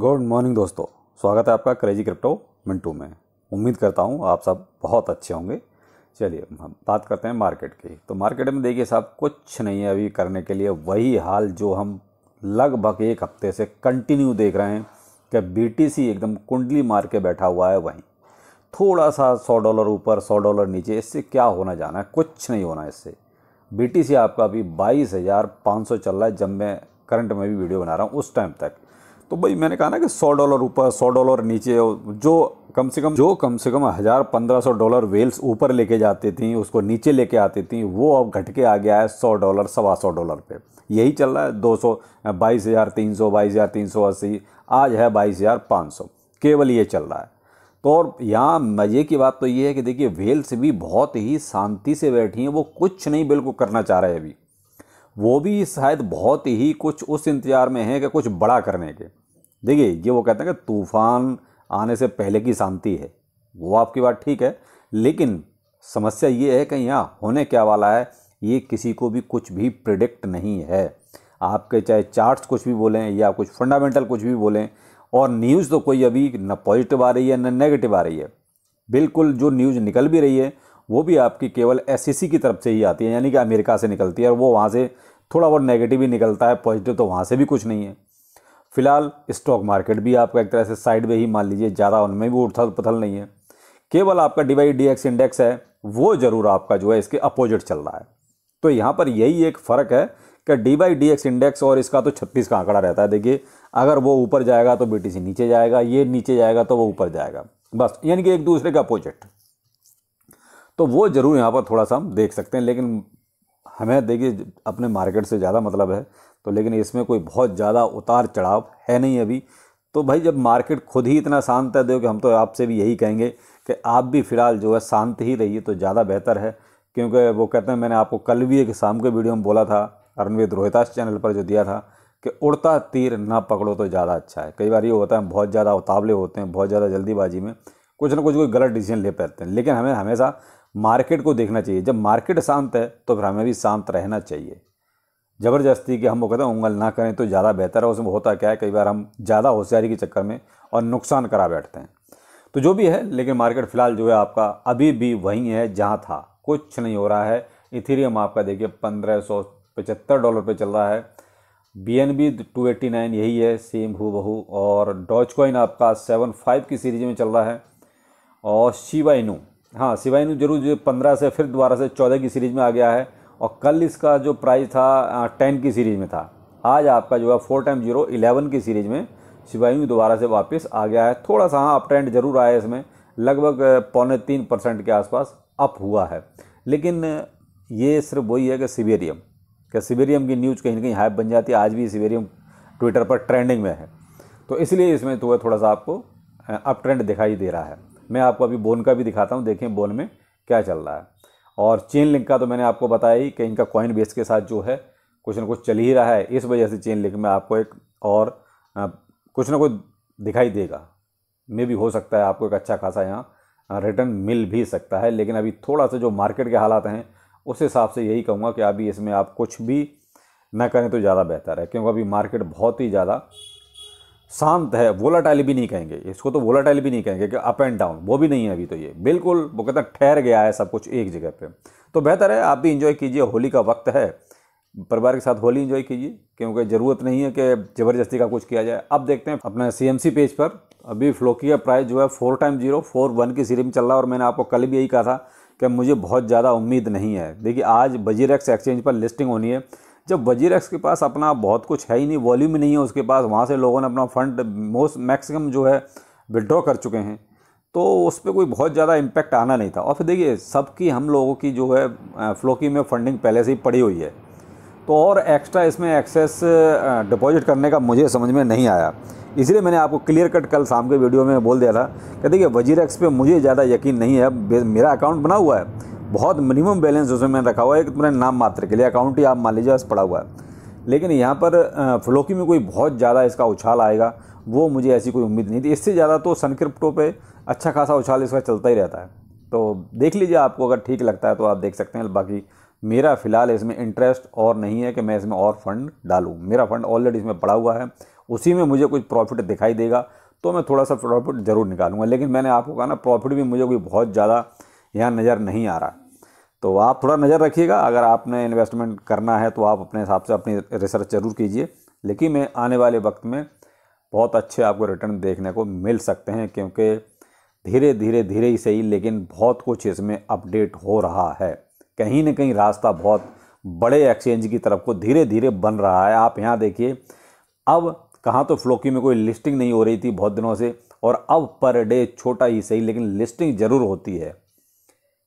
good morning दोस्तों स्वागत है आपका क्रेजी क्रिप्टो मिंटू में उम्मीद करता हूँ आप सब बहुत अच्छे होंगे चलिए हम बात करते हैं मार्केट की तो मार्केट में देखिए साहब कुछ नहीं है अभी करने के लिए वही हाल जो हम लगभग एक हफ्ते से कंटिन्यू देख रहे हैं कि बीटीसी एकदम कुंडली मार के बैठा हुआ है वहीं थोड़ा सा सौ डॉलर ऊपर सौ डॉलर नीचे इससे क्या होना जाना है कुछ नहीं होना इससे बी आपका अभी बाईस हज़ार पाँच सौ चल रहा है जब मैं करंट में भी वीडियो बना रहा हूँ उस टाइम तक तो भाई मैंने कहा ना कि सौ डॉलर ऊपर सौ डॉलर नीचे जो कम से कम जो कम से कम हज़ार पंद्रह सौ डॉलर वेल्स ऊपर लेके जाती थी उसको नीचे लेके आती थी वो अब घट के आ गया है सौ डॉलर सवा सौ डॉलर पे यही चल रहा है दो सौ बाईस हज़ार तीन सौ बाईस हज़ार तीन सौ अस्सी आज है बाईस हज़ार पाँच सौ केवल ये चल रहा है तो और यहाँ मज़े की बात तो ये है कि देखिए वेल्स भी बहुत ही शांति से बैठी हैं वो कुछ नहीं बिल्कुल करना चाह रहे अभी वो भी शायद बहुत ही कुछ उस इंतज़ार में है कि कुछ बड़ा करने के देखिए ये वो कहते हैं कि तूफ़ान आने से पहले की शांति है वो आपकी बात ठीक है लेकिन समस्या ये है कि यहाँ होने क्या वाला है ये किसी को भी कुछ भी प्रिडिक्ट नहीं है आपके चाहे चार्ट्स कुछ भी बोलें या कुछ फंडामेंटल कुछ भी बोलें और न्यूज़ तो कोई अभी न पॉजिटिव आ रही है न नेगेटिव आ रही है बिल्कुल जो न्यूज़ निकल भी रही है वो भी आपकी केवल एस e की तरफ से ही आती है यानी कि अमेरिका से निकलती है और वो वहाँ से थोड़ा बहुत नेगेटिव ही निकलता है पॉजिटिव तो वहाँ से भी कुछ नहीं है फिलहाल स्टॉक मार्केट भी आपका एक तरह से साइड ही मान लीजिए ज़्यादा उनमें भी उथल पथल नहीं है केवल आपका डीवाई डी एक्स इंडेक्स है वो ज़रूर आपका जो है इसके अपोजिट चल रहा है तो यहाँ पर यही एक फ़र्क है कि D by D X index और इसका तो छत्तीस का आंकड़ा रहता है देखिए अगर वो ऊपर जाएगा तो बी नीचे जाएगा ये नीचे जाएगा तो वो ऊपर जाएगा बस यानी कि एक दूसरे का अपोजिट तो वो ज़रूर यहाँ पर थोड़ा सा हम देख सकते हैं लेकिन हमें देखिए अपने मार्केट से ज़्यादा मतलब है तो लेकिन इसमें कोई बहुत ज़्यादा उतार चढ़ाव है नहीं अभी तो भाई जब मार्केट खुद ही इतना शांत है देखो कि हम तो आपसे भी यही कहेंगे कि आप भी फ़िलहाल जो है शांत ही रहिए तो ज़्यादा बेहतर है क्योंकि वो कहते हैं मैंने आपको कल भी एक शाम के वीडियो में बोला था अरणवेद रोहितास चैनल पर जो दिया था कि उड़ता तीर ना पकड़ो तो ज़्यादा अच्छा है कई बार ये होता है बहुत ज़्यादा उतावले होते हैं बहुत ज़्यादा जल्दीबाजी में कुछ ना कुछ कोई गलत डिसीजन ले पाते हैं लेकिन हमें हमेशा मार्केट को देखना चाहिए जब मार्केट शांत है तो फिर हमें भी शांत रहना चाहिए ज़बरदस्ती कि हम वो कहते हैं उंगल ना करें तो ज़्यादा बेहतर है उसमें होता क्या है कई बार हम ज़्यादा होशियारी के चक्कर में और नुकसान करा बैठते हैं तो जो भी है लेकिन मार्केट फ़िलहाल जो है आपका अभी भी वहीं है जहाँ था कुछ नहीं हो रहा है इथीरियम आपका देखिए पंद्रह सौ पचहत्तर डॉलर पर चल रहा है B N B two eighty nine यही है सेम हु बहू और डॉच कॉइन आपका सेवन फाइव की सीरीज में चल रहा है और शिवा इनू हाँ सिवाइन जरूर जो पंद्रह से फिर दोबारा से चौदह की सीरीज़ में आ गया है और कल इसका जो प्राइस था टेन की सीरीज़ में था आज आपका जो है फोर टाइम जीरो इलेवन की सीरीज़ में शिवायु दोबारा से वापस आ गया है थोड़ा सा हाँ अप ट्रेंड जरूर आया है इसमें लगभग पौने तीन परसेंट के आसपास अप हुआ है लेकिन ये सिर्फ वही है कि सिवेरियम कि सिवेरियम की न्यूज़ कहीं ना कहीं हाइप बन जाती है आज भी सिवेरियम ट्विटर पर ट्रेंडिंग में है तो इसलिए इसमें तो थोड़ा सा आपको अप ट्रेंड दिखाई दे रहा है मैं आपको अभी बोन का भी दिखाता हूँ देखें बोन में क्या चल रहा है और चेन लिंक का तो मैंने आपको बताया ही कि इनका कॉइन बेस के साथ जो है कुछ ना कुछ चल ही रहा है इस वजह से चेन लिंक में आपको एक और आ, कुछ ना कुछ दिखाई देगा मे भी हो सकता है आपको एक अच्छा खासा यहाँ रिटर्न मिल भी सकता है लेकिन अभी थोड़ा सा जो मार्केट के हालात हैं उस हिसाब से यही कहूँगा कि अभी इसमें आप कुछ भी ना करें तो ज़्यादा बेहतर है क्योंकि अभी मार्केट बहुत ही ज़्यादा शांत है वोलाटाइल भी नहीं कहेंगे इसको तो वोलाटाइल भी नहीं कहेंगे कि अप एंड डाउन वो भी नहीं है अभी तो ये बिल्कुल वो कहते हैं ठहर गया है सब कुछ एक जगह पे तो बेहतर है आप भी इंजॉय कीजिए होली का वक्त है परिवार के साथ होली इंजॉय कीजिए क्योंकि ज़रूरत नहीं है कि ज़बरदस्ती का कुछ किया जाए अब देखते हैं अपने सी पेज पर अभी फ्लोकी का प्राइस जो है four time zero four one की सीरीज में चल रहा है और मैंने आपको कल भी यही कहा था कि मुझे बहुत ज़्यादा उम्मीद नहीं है देखिए आज बजीरेक्स एक्सचेंज पर लिस्टिंग होनी है जब वजीर के पास अपना बहुत कुछ है ही नहीं वॉल्यूम ही नहीं है उसके पास वहाँ से लोगों ने अपना फंड मोस्ट मैक्सिमम जो है विड्रॉ कर चुके हैं तो उस पर कोई बहुत ज़्यादा इम्पैक्ट आना नहीं था और फिर देखिए सबकी हम लोगों की जो है फ्लोकी में फंडिंग पहले से ही पड़ी हुई है तो और एक्स्ट्रा इसमें एक्सेस डिपॉजिट करने का मुझे समझ में नहीं आया इसलिए मैंने आपको क्लियर कट कल शाम के वीडियो में बोल दिया था कि देखिए वजीर एक्स पे मुझे ज़्यादा यकीन नहीं है मेरा अकाउंट बना हुआ है बहुत मिनिमम बैलेंस उसमें रखा हुआ है कि तुम्हारे नाम मात्र के लिए अकाउंट ही आप मान लीजिए बस पड़ा हुआ है लेकिन यहाँ पर फ्लोकी में कोई बहुत ज़्यादा इसका उछाल आएगा वो मुझे ऐसी कोई उम्मीद नहीं थी इससे ज़्यादा तो सनक्रिप्टो पर अच्छा खासा उछाल इसका चलता ही रहता है तो देख लीजिए आपको अगर ठीक लगता है तो आप देख सकते हैं बाकी मेरा फ़िलहाल इसमें इंटरेस्ट और नहीं है कि मैं इसमें और फंड डालूँ मेरा फंड ऑलरेडी इसमें पड़ा हुआ है उसी में मुझे कुछ प्रॉफिट दिखाई देगा तो मैं थोड़ा सा प्रॉफिट ज़रूर निकालूंगा लेकिन मैंने आपको कहा ना प्रॉफिट भी मुझे कोई बहुत ज़्यादा यहाँ नज़र नहीं आ रहा तो आप थोड़ा नज़र रखिएगा अगर आपने इन्वेस्टमेंट करना है तो आप अपने हिसाब से अपनी रिसर्च जरूर कीजिए लेकिन मैं आने वाले वक्त में बहुत अच्छे आपको रिटर्न देखने को मिल सकते हैं क्योंकि धीरे धीरे धीरे ही सही लेकिन बहुत कुछ इसमें अपडेट हो रहा है कहीं ना कहीं रास्ता बहुत बड़े एक्सचेंज की तरफ को धीरे धीरे बन रहा है आप यहाँ देखिए अब कहाँ तो फ्लोकी में कोई लिस्टिंग नहीं हो रही थी बहुत दिनों से और अब पर डे छोटा ही सही लेकिन लिस्टिंग ज़रूर होती है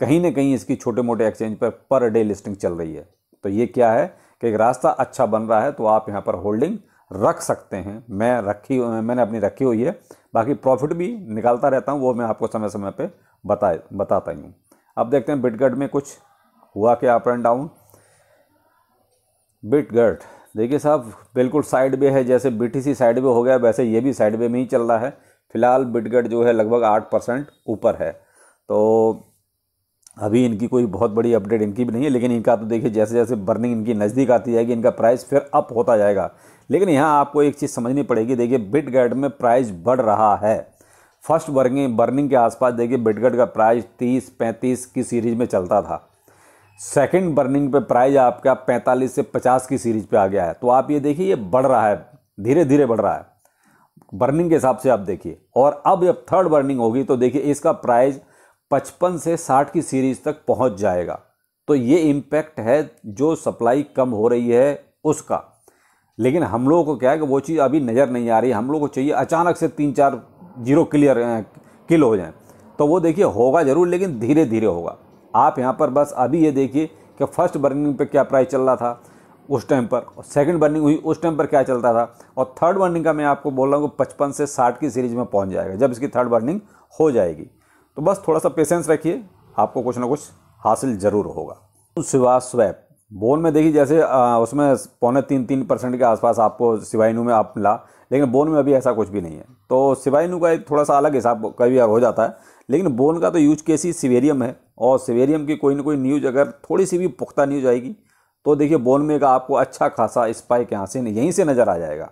कहीं ना कहीं इसकी छोटे मोटे एक्सचेंज पर पर डे लिस्टिंग चल रही है तो ये क्या है कि एक रास्ता अच्छा बन रहा है तो आप यहाँ पर होल्डिंग रख सकते हैं मैं रखी मैंने अपनी रखी हुई है बाकी प्रॉफिट भी निकालता रहता हूँ वो मैं आपको समय समय पर बता बताता ही हूँ अब देखते हैं बिटगट में कुछ हुआ क्या अप एंड डाउन बिटगट देखिए साहब बिल्कुल साइड वे है जैसे बीटीसी साइड वे हो गया वैसे ये भी साइड वे में ही चल रहा है फिलहाल बिटगट जो है लगभग आठ परसेंट ऊपर है तो अभी इनकी कोई बहुत बड़ी अपडेट इनकी भी नहीं है लेकिन इनका तो देखिए जैसे जैसे बर्निंग इनकी नज़दीक आती जाएगी इनका प्राइस फिर अप होता जाएगा लेकिन यहाँ आपको एक चीज़ समझनी पड़ेगी देखिए बिट में प्राइस बढ़ रहा है फर्स्ट बर्निंग बर्निंग के आसपास देखिए बिटगट का प्राइस तीस पैंतीस की सीरीज में चलता था सेकेंड बर्निंग पे प्राइज आपका पैंतालीस से पचास की सीरीज पर आ गया है तो आप ये देखिए ये बढ़ रहा है धीरे धीरे बढ़ रहा है बर्निंग के हिसाब से आप देखिए और अब जब थर्ड बर्निंग होगी तो देखिए इसका प्राइज़ पचपन से साठ की सीरीज तक पहुंच जाएगा तो ये इम्पैक्ट है जो सप्लाई कम हो रही है उसका लेकिन हम लोगों को क्या है कि वो चीज़ अभी नज़र नहीं आ रही हम लोग को चाहिए अचानक से तीन चार जीरो क्लियर किल हो जाए तो वो देखिए होगा ज़रूर लेकिन धीरे धीरे होगा आप यहाँ पर बस अभी ये देखिए कि फर्स्ट बर्निंग पे क्या प्राइस चल रहा था उस टाइम पर और सेकंड बर्निंग हुई उस टाइम पर क्या चलता था और थर्ड बर्निंग का मैं आपको बोल रहा हूँ पचपन से साठ की सीरीज में पहुँच जाएगा जब इसकी थर्ड बर्निंग हो जाएगी तो बस थोड़ा सा पेशेंस रखिए आपको कुछ ना कुछ हासिल ज़रूर होगा तो सिवा स्वैप बोन में देखिए जैसे आ, उसमें पौने तीन तीन परसेंट के आसपास आपको सिवाइनू में आप मिला लेकिन बोन में अभी ऐसा कुछ भी नहीं है तो सिवाइनू का एक थोड़ा सा अलग हिसाब कई बार हो जाता है लेकिन बोन का तो यूज केस ही सिवेरियम है और सिवेरियम की कोई ना कोई न्यूज़ अगर थोड़ी सी भी पुख्ता न्यूज आएगी तो देखिए बोन में का आपको अच्छा खासा स्पाइक यहाँ से यहीं से नज़र आ जाएगा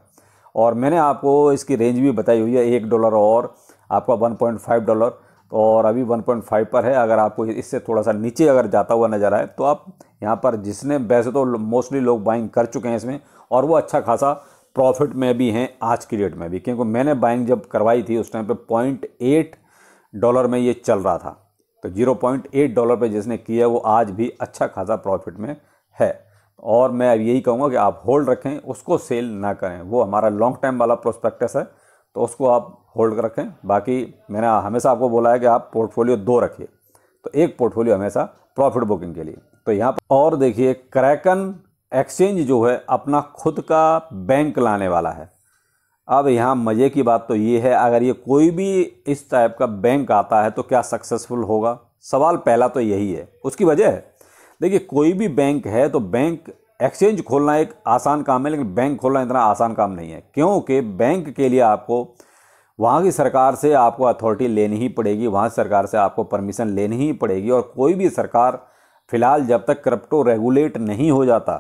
और मैंने आपको इसकी रेंज भी बताई हुई है एक डॉलर और आपका वन पॉइंट फाइव डॉलर और अभी 1.5 पर है अगर आपको इससे थोड़ा सा नीचे अगर जाता हुआ नज़र आए तो आप यहाँ पर जिसने वैसे तो मोस्टली लोग बाइंग कर चुके हैं इसमें और वो अच्छा खासा प्रॉफिट में भी हैं आज की डेट में भी क्योंकि मैंने बाइंग जब करवाई थी उस टाइम पे पॉइंट एट डॉलर में ये चल रहा था तो जीरो पॉइंट एट डॉलर पर जिसने किया वो आज भी अच्छा खासा प्रॉफिट में है और मैं अब यही कहूँगा कि आप होल्ड रखें उसको सेल ना करें वो हमारा लॉन्ग टाइम वाला प्रोस्पेक्टस है तो उसको आप होल्ड कर रखें बाकी मैंने हमेशा आपको बोला है कि आप पोर्टफोलियो दो रखिए तो एक पोर्टफोलियो हमेशा प्रॉफिट बुकिंग के लिए तो यहाँ पर और देखिए क्रैकन एक्सचेंज जो है अपना खुद का बैंक लाने वाला है अब यहाँ मज़े की बात तो ये है अगर ये कोई भी इस टाइप का बैंक आता है तो क्या सक्सेसफुल होगा सवाल पहला तो यही है उसकी वजह है देखिए कोई भी बैंक है तो बैंक एक्सचेंज खोलना एक आसान काम है लेकिन बैंक खोलना इतना आसान काम नहीं है क्योंकि बैंक के लिए आपको वहाँ की सरकार से आपको अथॉरिटी लेनी ही पड़ेगी वहाँ सरकार से आपको परमिशन लेनी ही पड़ेगी और कोई भी सरकार फिलहाल जब तक क्रिप्टो रेगुलेट नहीं हो जाता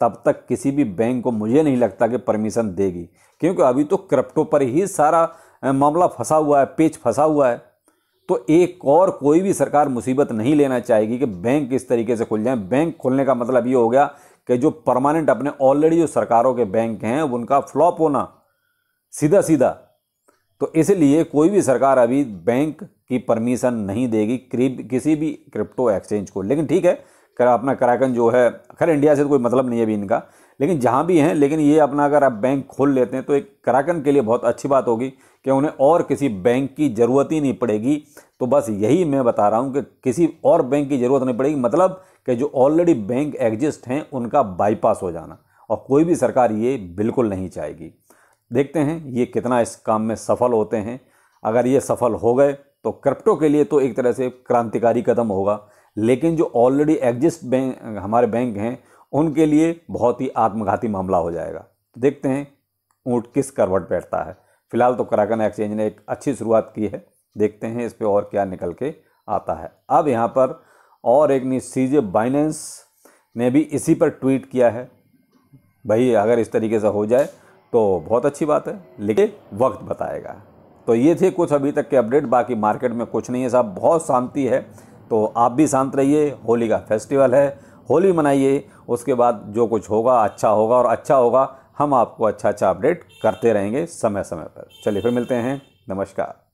तब तक किसी भी बैंक को मुझे नहीं लगता कि परमिशन देगी क्योंकि अभी तो क्रिप्टो पर ही सारा मामला फंसा हुआ है पेच फंसा हुआ है तो एक और कोई भी सरकार मुसीबत नहीं लेना चाहेगी कि बैंक किस तरीके से खुल जाए बैंक खोलने का मतलब ये हो गया कि जो परमानेंट अपने ऑलरेडी जो सरकारों के बैंक हैं उनका फ्लॉप होना सीधा सीधा तो इसलिए कोई भी सरकार अभी बैंक की परमिशन नहीं देगी किसी भी क्रिप्टो एक्सचेंज को लेकिन ठीक है कर अपना कराकन जो है खैर इंडिया से तो कोई मतलब नहीं है अभी इनका लेकिन जहाँ भी हैं लेकिन ये अपना अगर आप बैंक खोल लेते हैं तो एक कराकन के लिए बहुत अच्छी बात होगी कि उन्हें और किसी बैंक की ज़रूरत ही नहीं पड़ेगी तो बस यही मैं बता रहा हूँ कि किसी और बैंक की ज़रूरत नहीं पड़ेगी मतलब कि जो ऑलरेडी बैंक एग्जिस्ट हैं उनका बाईपास हो जाना और कोई भी सरकार ये बिल्कुल नहीं चाहेगी देखते हैं ये कितना इस काम में सफल होते हैं अगर ये सफल हो गए तो क्रिप्टो के लिए तो एक तरह से क्रांतिकारी कदम होगा लेकिन जो ऑलरेडी एग्जिस्ट बैंक हमारे बैंक हैं उनके लिए बहुत ही आत्मघाती मामला हो जाएगा तो देखते हैं ऊँट किस करवट बैठता है फिलहाल तो कराकन एक्सचेंज ने एक अच्छी शुरुआत की है देखते हैं इस पर और क्या निकल के आता है अब यहाँ पर और एक न्यूज सी जे बाइनेंस ने भी इसी पर ट्वीट किया है भाई अगर इस तरीके से हो जाए तो बहुत अच्छी बात है लेकिन वक्त बताएगा तो ये थे कुछ अभी तक के अपडेट बाकी मार्केट में कुछ नहीं है साहब बहुत शांति है तो आप भी शांत रहिए होली का फेस्टिवल है होली मनाइए उसके बाद जो कुछ होगा अच्छा होगा और अच्छा होगा हम आपको अच्छा अच्छा अपडेट करते रहेंगे समय समय पर चलिए फिर मिलते हैं नमस्कार